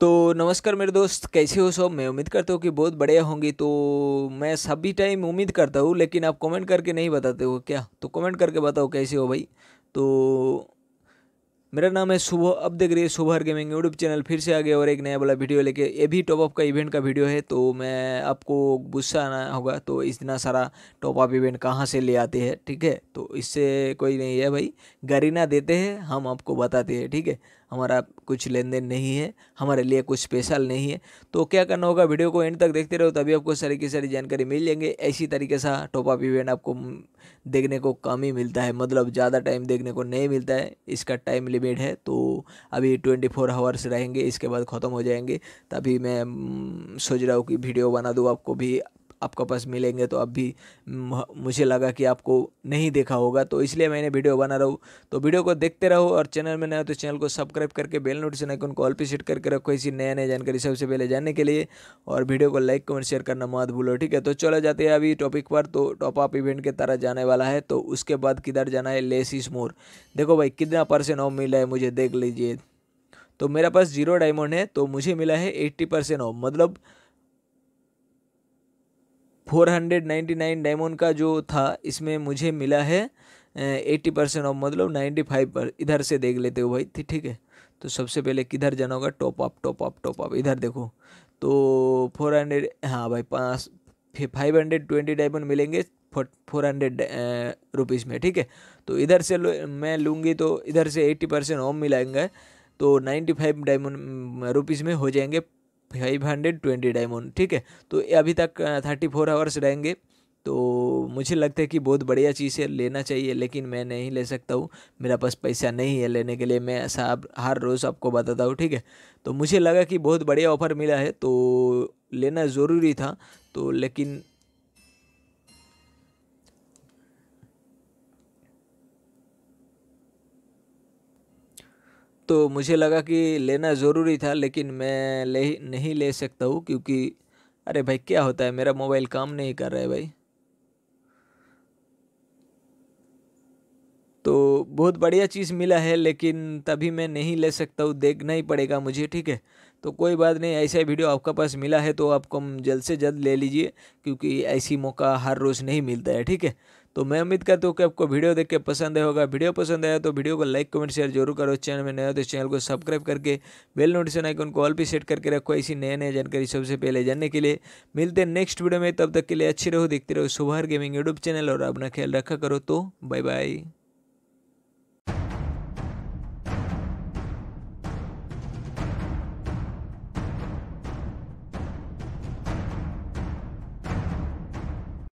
तो नमस्कार मेरे दोस्त कैसे हो सब मैं उम्मीद करता हूँ कि बहुत बढ़िया होंगी तो मैं सभी टाइम उम्मीद करता हूँ लेकिन आप कमेंट करके नहीं बताते हो क्या तो कमेंट करके बताओ कैसे हो भाई तो मेरा नाम है सुबह अब देख रही है सुबह गेमिंग यूट्यूब चैनल फिर से आ गया और एक नया वाला वीडियो लेके ये भी टॉप अप का इवेंट का वीडियो है तो मैं आपको गुस्सा आना होगा तो इतना सारा टॉप अप इवेंट कहाँ से ले आते हैं ठीक है तो इससे कोई नहीं है भाई गरीना देते हैं हम आपको बताते हैं ठीक है हमारा कुछ लेन देन नहीं है हमारे लिए कुछ स्पेशल नहीं है तो क्या करना होगा वीडियो को एंड तक देखते रहो तभी आपको सारी की सारी जानकारी मिल जाएंगे ऐसी तरीके से टॉप अप इवेंट आपको देखने को कम ही मिलता है मतलब ज़्यादा टाइम देखने को नहीं मिलता है इसका टाइम लिमिट है तो अभी ट्वेंटी फोर आवर्स रहेंगे इसके बाद ख़त्म हो जाएंगे तभी मैं हम्म, सोच रहा हूँ कि वीडियो बना दूँ आपको भी आपका पास मिलेंगे तो अब भी मुझे लगा कि आपको नहीं देखा होगा तो इसलिए मैंने वीडियो बना रहा हूँ तो वीडियो को देखते रहो और चैनल में नया तो चैनल को सब्सक्राइब करके बेल नोटिफिकेशन आइकन को ऑल पे सेट करके रखो इसी नया नया जानकारी सबसे पहले जानने के लिए और वीडियो को लाइक कमेंट शेयर करना मत भूलो ठीक है तो चलो जाते हैं अभी टॉपिक पर तो टॉप अप इवेंट के तरह जाने वाला है तो उसके बाद किधर जाना है लेस इज मोर देखो भाई कितना परसेंट ऑफ मिला है मुझे देख लीजिए तो मेरा पास जीरो डायमंड है तो मुझे मिला है एट्टी परसेंट ऑफ मतलब four hundred ninety nine diamond का जो था इसमें मुझे मिला है एट्टी परसेंट ऑफ मतलब नाइन्टी फाइव पर इधर से देख लेते हो भाई ठीक है तो सबसे पहले किधर जाना होगा top up top up top up इधर देखो तो फोर हंड्रेड हाँ भाई पाँच फाइव हंड्रेड ट्वेंटी डायमंड मिलेंगे फोर हंड्रेड रुपीज़ में ठीक है तो इधर से मैं लूँगी तो इधर से एट्टी परसेंट ऑफ मिलाएंगे तो नाइन्टी फाइव डायमंड रुपीज़ में हो जाएंगे फाइव हंड्रेड ट्वेंटी डायमंड ठीक है तो अभी तक थर्टी फोर आवर्स रहेंगे तो मुझे लगता है कि बहुत बढ़िया चीज़ है लेना चाहिए लेकिन मैं नहीं ले सकता हूँ मेरा पास पैसा नहीं है लेने के लिए मैं ऐसा हर रोज़ आपको बताता हूँ ठीक है तो मुझे लगा कि बहुत बढ़िया ऑफर मिला है तो लेना ज़रूरी था तो लेकिन तो मुझे लगा कि लेना ज़रूरी था लेकिन मैं ले नहीं ले सकता हूँ क्योंकि अरे भाई क्या होता है मेरा मोबाइल काम नहीं कर रहा है भाई बहुत बढ़िया चीज़ मिला है लेकिन तभी मैं नहीं ले सकता हूँ देखना ही पड़ेगा मुझे ठीक है तो कोई बात नहीं ऐसा वीडियो आपका पास मिला है तो आपको जल्द से जल्द ले लीजिए क्योंकि ऐसी मौका हर रोज़ नहीं मिलता है ठीक है तो मैं उम्मीद करता हूँ कि आपको वीडियो देख के पसंद आया होगा वीडियो पसंद आया तो वीडियो को लाइक कमेंट शेयर जरूर करो चैनल में नया हो तो चैनल को सब्सक्राइब करके बेल नोटिफिकेशन आइकन को ऑल पे सेट करके रखो ऐसी नए नए जानकारी सबसे पहले जानने के लिए मिलते हैं नेक्स्ट वीडियो में तब तक के लिए अच्छी रहो देखते रहो सुबह गेमिंग यूट्यूब चैनल और अपना ख्याल रखा करो तो बाय बाय